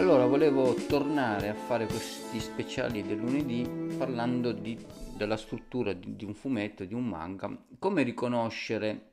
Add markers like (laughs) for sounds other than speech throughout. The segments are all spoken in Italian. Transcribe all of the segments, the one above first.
Allora, volevo tornare a fare questi speciali del lunedì parlando di, della struttura di, di, un fumetto, di un manga, come riconoscere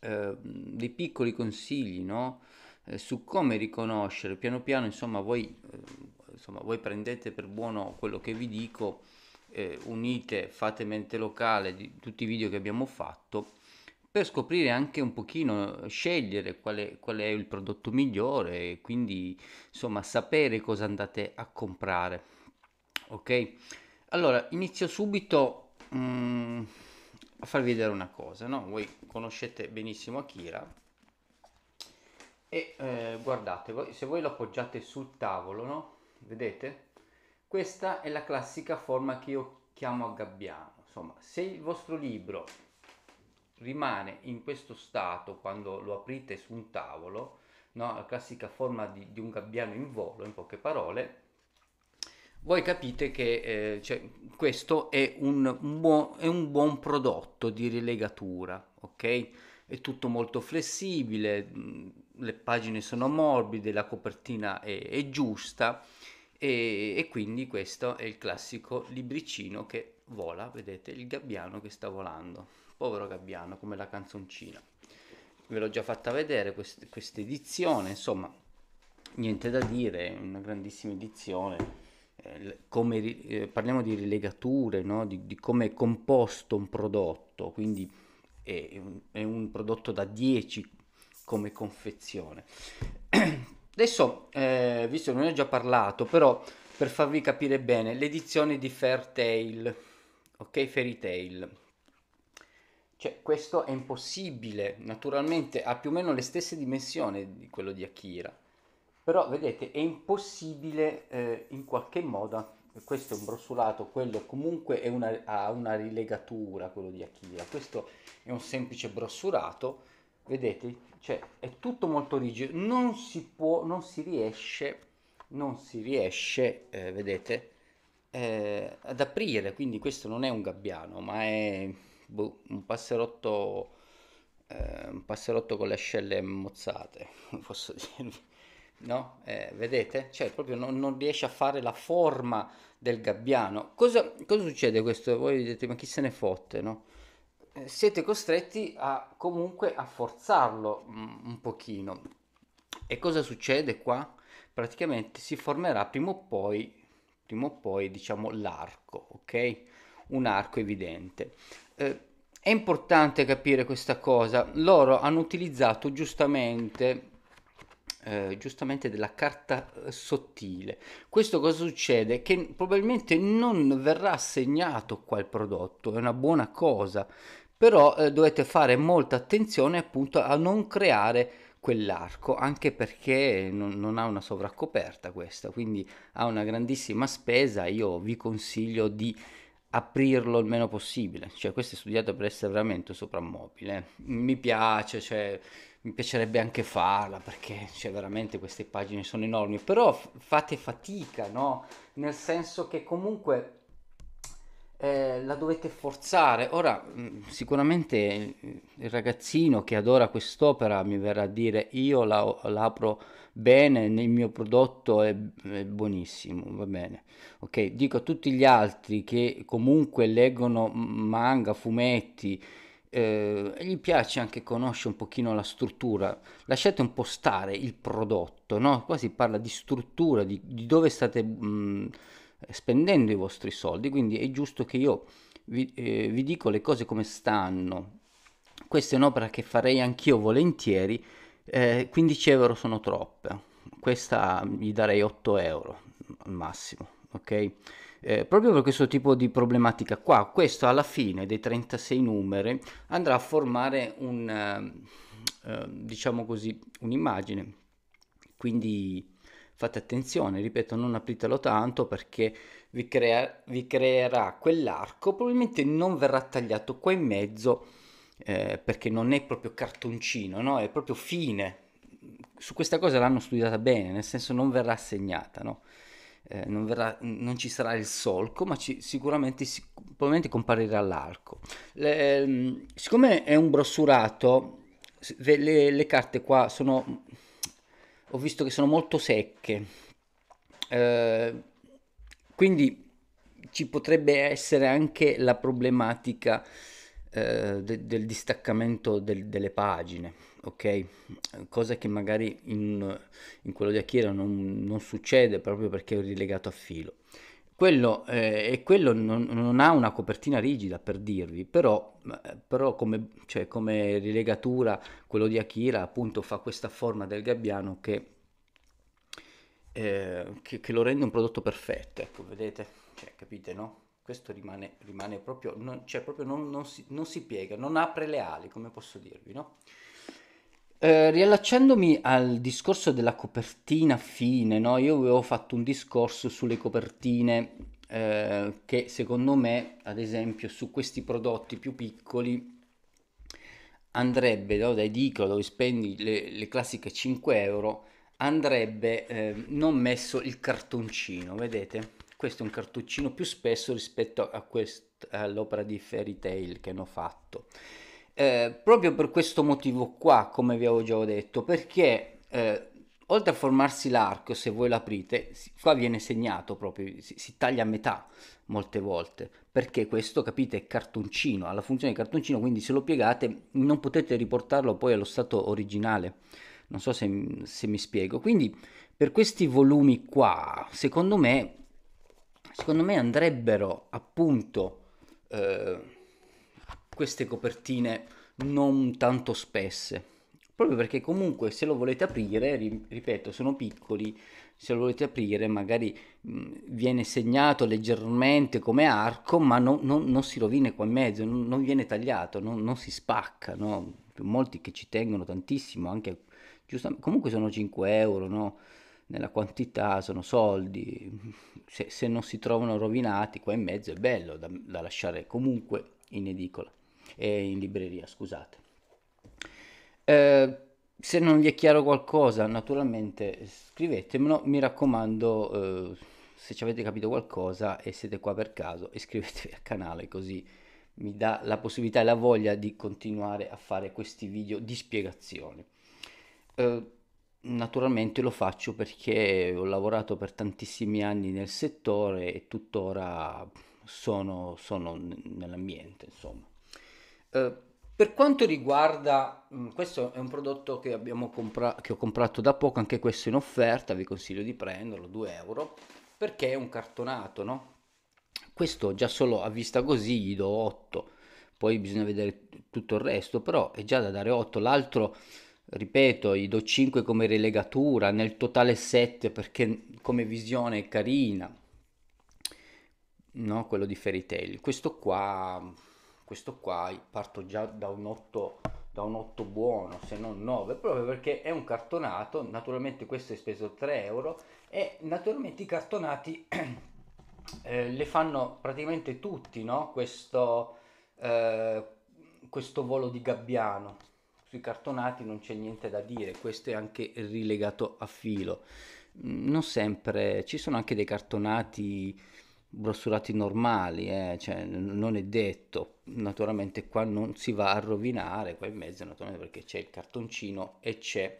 eh, dei piccoli consigli, no? eh, su come riconoscere, piano piano, insomma voi, eh, insomma, voi prendete per buono quello che vi dico, eh, unite, fate mente locale di tutti i video che abbiamo fatto per scoprire anche un pochino, scegliere qual è, qual è il prodotto migliore e quindi insomma sapere cosa andate a comprare. Ok? Allora, inizio subito mh, mm, a farvi vedere una cosa, no? Voi conoscete benissimo Akira e eh, guardate, se voi lo appoggiate sul tavolo, no? Vedete? Questa è la classica forma che io chiamo a gabbiano. Insomma, se il vostro libro rimane in questo stato quando lo aprite su un tavolo, no? la classica forma di, di, un gabbiano in volo, in poche parole, voi capite che eh, cioè, questo è un, buon, è un buon prodotto di rilegatura, ok? È tutto molto flessibile, mm, le pagine sono morbide, la copertina è, è giusta e, e quindi questo è il classico libricino che vola, vedete il gabbiano che sta volando. Povero Gabbiano, come la canzoncina. Ve l'ho già fatta vedere questa edizione, insomma, niente da dire, una grandissima edizione. Eh, come, eh, parliamo di rilegature, no? di, di come è composto un prodotto, quindi è un, è un prodotto da 10 come confezione. (clears throat) Adesso, eh, visto che ne ho già parlato, però per farvi capire bene, l'edizione di Fairtale, ok, Fairy Tale, cioè, questo è impossibile, naturalmente ha più o meno le stesse dimensioni di quello di Akira, però vedete è impossibile eh, in qualche modo, questo è un brossolato, quello comunque una, ha una rilegatura, quello di Akira, questo è un semplice brossurato, vedete, cioè è tutto molto rigido, non si può, non si riesce, non si riesce, eh, vedete, eh, ad aprire, quindi questo non è un gabbiano, ma è boh, un passerotto eh, un passerotto con le ascelle mozzate (laughs) posso dirvi no? Eh, vedete? Cioè proprio non, non, riesce a fare la forma del gabbiano. Cosa, cosa, succede questo? Voi dite ma chi se ne fotte, no? Eh, siete costretti a comunque a forzarlo mm, un pochino. E cosa succede qua? Praticamente si formerà prima o poi, prima o poi diciamo l'arco, ok? un arco evidente. Eh, è importante capire questa cosa. Loro hanno utilizzato giustamente, eh, giustamente della carta eh, sottile. Questo cosa succede? Che probabilmente non verrà assegnato qua il prodotto, è una buona cosa, però eh, dovete fare molta attenzione appunto a non creare quell'arco anche perché non, non, ha una sovraccoperta questa quindi ha una grandissima spesa io vi consiglio di aprirlo il meno possibile, cioè questo è studiato per essere veramente un soprammobile, mi piace, cioè, mi piacerebbe anche farla perché cioè, veramente queste pagine sono enormi, però fate fatica, no? Nel senso che comunque eh, la dovete forzare. Ora, mm, sicuramente il ragazzino che adora quest'opera mi verrà a dire io la, la apro bene, il mio prodotto è, è, buonissimo, va bene. Ok, dico a tutti gli altri che comunque leggono manga, fumetti, eh, gli piace anche conoscere un pochino la struttura, lasciate un po' stare il prodotto, no? Qua si parla di struttura, di, di dove state... Mh, mm, spendendo i vostri soldi, quindi è giusto che io vi, eh, vi dico le cose come stanno. Questa è un'opera che farei anch'io volentieri, eh, 15 euro sono troppe, questa gli darei 8 euro al massimo, ok? Eh, proprio per questo tipo di problematica qua, questo alla fine dei 36 numeri andrà a formare un, eh, eh diciamo così, un'immagine, quindi fate attenzione, ripeto, non apritelo tanto perché vi, crea- vi creerà quell'arco, probabilmente non verrà tagliato qua in mezzo eh, perché non è proprio cartoncino, no? è proprio fine. Su questa cosa l'hanno studiata bene, nel senso non verrà segnata, no? eh, non, verrà, non, ci sarà il solco, ma ci, sicuramente, sicuramente comparirà l'arco. Le, ehm, siccome è un brossurato, le, le, carte qua sono ho visto che sono molto secche. Eh, quindi ci potrebbe essere anche la problematica eh, de- del distaccamento del- delle pagine, ok? Cosa che magari in, in quello di Akira non, non succede proprio perché è rilegato a filo. Quello, eh, quello non, non, ha una copertina rigida per dirvi, però, eh, però come, cioè, come, rilegatura quello di Akira appunto fa questa forma del gabbiano che, eh, che, che lo rende un prodotto perfetto, ecco vedete, cioè, capite no? Questo rimane, rimane proprio, non, cioè, proprio non, non, si, non si piega, non apre le ali come posso dirvi no? Eh, riallacciandomi al discorso della copertina fine, no? io avevo fatto un discorso sulle copertine eh, che secondo me, ad esempio, su questi prodotti più piccoli andrebbe no? da edicola dove spendi le, le, classiche 5 euro, andrebbe eh, non messo il cartoncino, vedete? Questo è un cartoncino più spesso rispetto a quest- all'opera di Fairy Tail che hanno fatto. Eh, proprio per questo motivo qua, come vi avevo già detto, perché eh, oltre a formarsi l'arco, se voi l'aprite, qua viene segnato proprio, si, si, taglia a metà molte volte, perché questo, capite, è cartoncino, ha la funzione di cartoncino, quindi se lo piegate non potete riportarlo poi allo stato originale, non so se, se mi spiego. Quindi per questi volumi qua, secondo me, secondo me andrebbero appunto... Eh, queste copertine non tanto spesse proprio perché comunque se lo volete aprire ripeto sono piccoli se lo volete aprire magari mm, viene segnato leggermente come arco ma no, no, non si rovina qua in mezzo non, non viene tagliato non, non si spacca no? molti che ci tengono tantissimo anche giustamente comunque sono 5 euro no? nella quantità sono soldi, se, se, non si trovano rovinati qua in mezzo è bello da, da lasciare comunque in edicola eh, in libreria, scusate. Eh, se non vi è chiaro qualcosa, naturalmente scrivetemelo, mi raccomando, eh, se ci avete capito qualcosa e siete qua per caso, (laughs) iscrivetevi al canale così mi dà la possibilità e la voglia di continuare a fare questi video di spiegazioni. Eh, naturalmente lo faccio perché ho lavorato per tantissimi anni nel settore e tuttora sono, sono nell'ambiente, insomma. Eh, per quanto riguarda, mm, questo è un prodotto che, compra- che ho comprato da poco, anche questo in offerta, vi consiglio di prenderlo, 2 euro, perché è un cartonato, no? Questo già solo a vista così gli do 8, poi bisogna vedere tutto il resto, però è già da dare 8, l'altro ripeto, gli do 5 come relegatura, nel totale 7 perché come visione è carina, no? quello di Fairy Tail. Questo qua questo qua parto già da un 8 da un 8 buono se non 9 proprio perché è un cartonato naturalmente questo è speso 3 euro e naturalmente i cartonati (clears throat) eh, le fanno praticamente tutti no questo eh, questo volo di gabbiano sui cartonati non c'è niente da dire questo è anche rilegato a filo mm, non sempre ci sono anche dei cartonati brossurati normali, eh, cioè, non è detto. Naturalmente qua non si va a rovinare, qua in mezzo naturalmente perché c'è il cartoncino e c'è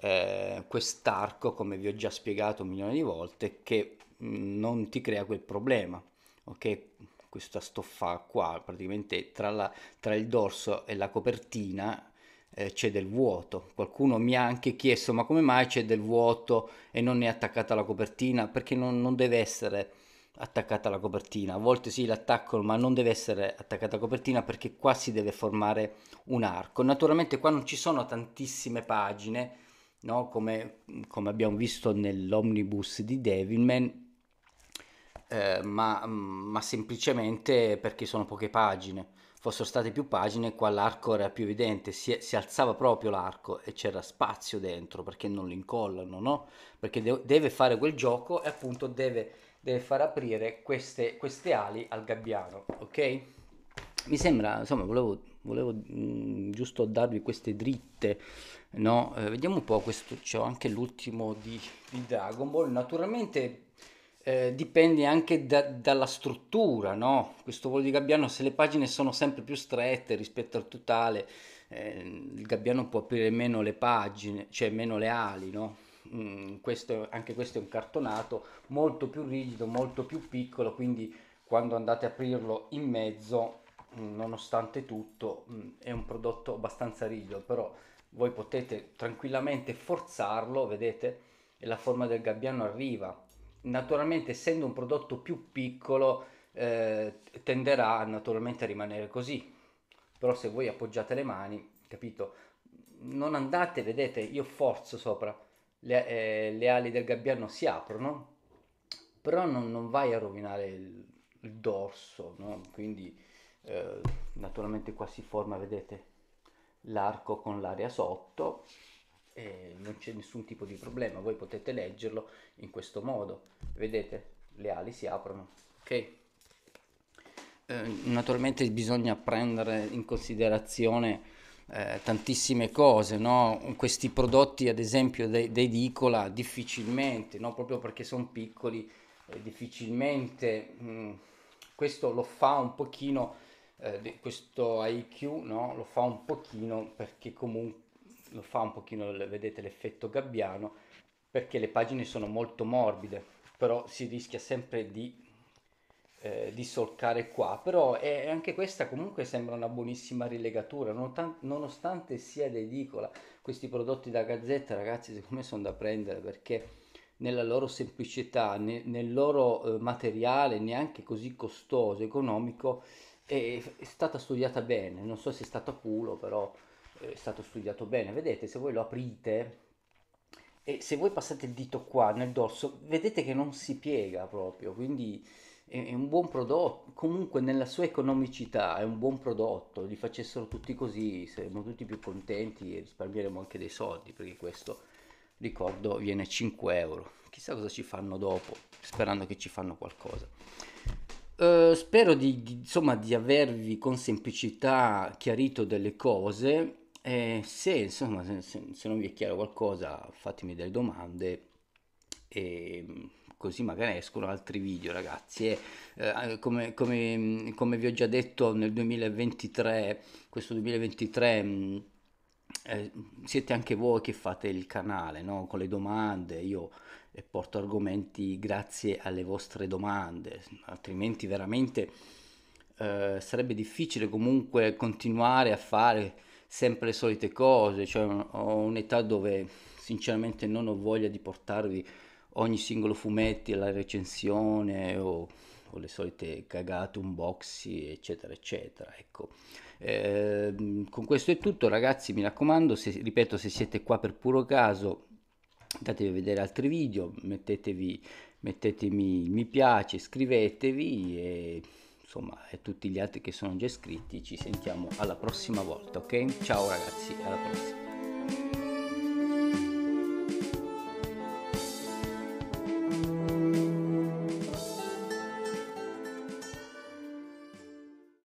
eh, quest'arco, come vi ho già spiegato un milione di volte, che non ti crea quel problema, ok? Questa stoffa qua, praticamente tra, la, tra il dorso e la copertina, eh, c'è del vuoto. Qualcuno mi ha anche chiesto ma come mai c'è del vuoto e non è attaccata la copertina perché non, non deve essere attaccata alla copertina, a volte sì l'attaccano ma non deve essere attaccata alla copertina perché qua si deve formare un arco. Naturalmente qua non ci sono tantissime pagine, no? come, come, abbiamo visto nell'omnibus di Devilman, eh, ma, ma semplicemente perché sono poche pagine. Fossero state più pagine qua l'arco era più evidente, si, si alzava proprio l'arco e c'era spazio dentro perché non lo incollano, no? perché de- deve fare quel gioco e appunto deve deve far aprire queste, queste ali al gabbiano, ok? Mi sembra, insomma, volevo, volevo mh, mm, giusto darvi queste dritte, no? Eh, vediamo un po', questo c'è anche l'ultimo di, di Dragon Ball, naturalmente eh, dipende anche da, dalla struttura, no? Questo volo di gabbiano, se le pagine sono sempre più strette rispetto al totale, eh, il gabbiano può aprire meno le pagine, cioè meno le ali, no? mh, mm, questo, anche questo è un cartonato molto più rigido, molto più piccolo, quindi quando andate a aprirlo in mezzo, mm, nonostante tutto, mm, è un prodotto abbastanza rigido, però voi potete tranquillamente forzarlo, vedete, e la forma del gabbiano arriva. Naturalmente essendo un prodotto più piccolo eh, tenderà naturalmente a rimanere così, però se voi appoggiate le mani, capito, non andate, vedete, io forzo sopra, le, eh, le ali del gabbiano si aprono, però non, non vai a rovinare il, il dorso, no? quindi eh, naturalmente qua si forma, vedete, l'arco con l'aria sotto e non c'è nessun tipo di problema, voi potete leggerlo in questo modo, vedete, le ali si aprono, ok? Eh, naturalmente bisogna prendere in considerazione eh, tantissime cose, no? questi prodotti ad esempio dei d'edicola difficilmente, no? proprio perché sono piccoli, eh, difficilmente, mh, mm, questo lo fa un pochino, eh, questo IQ no? lo fa un pochino perché comunque lo fa un pochino, vedete l'effetto gabbiano, perché le pagine sono molto morbide, però si rischia sempre di eh, di solcare qua, però è, anche questa comunque sembra una buonissima rilegatura, nonostante sia ed edicola, questi prodotti da gazzetta ragazzi secondo me sono da prendere perché nella loro semplicità, ne, nel loro eh, materiale neanche così costoso, economico, è, è, stata studiata bene, non so se è stato a culo, però eh, è stato studiato bene, vedete se voi lo aprite e se voi passate il dito qua nel dorso, vedete che non si piega proprio, quindi è, un buon prodotto, comunque nella sua economicità è un buon prodotto, li facessero tutti così saremmo tutti più contenti e risparmieremo anche dei soldi perché questo ricordo viene 5 euro, chissà cosa ci fanno dopo, sperando che ci fanno qualcosa. Uh, spero di, di, insomma, di avervi con semplicità chiarito delle cose. Eh, se, insomma, se, se non vi è chiaro qualcosa, fatemi delle domande. E, così magari escono altri video ragazzi e, eh, come, come, come, vi ho già detto nel 2023 questo 2023 mh, mm, eh, siete anche voi che fate il canale no? con le domande io eh, porto argomenti grazie alle vostre domande altrimenti veramente eh, sarebbe difficile comunque continuare a fare sempre le solite cose cioè ho un'età dove sinceramente non ho voglia di portarvi ogni singolo fumetto, la recensione o, o le solite cagate, unboxing, eccetera, eccetera. Ecco. Eh, con questo è tutto, ragazzi. Mi raccomando, se, ripeto, se siete qua per puro caso, datevi a vedere altri video, mettetevi, mettetemi mi piace, iscrivetevi e insomma e tutti gli altri che sono già iscritti ci sentiamo alla prossima volta ok ciao ragazzi alla prossima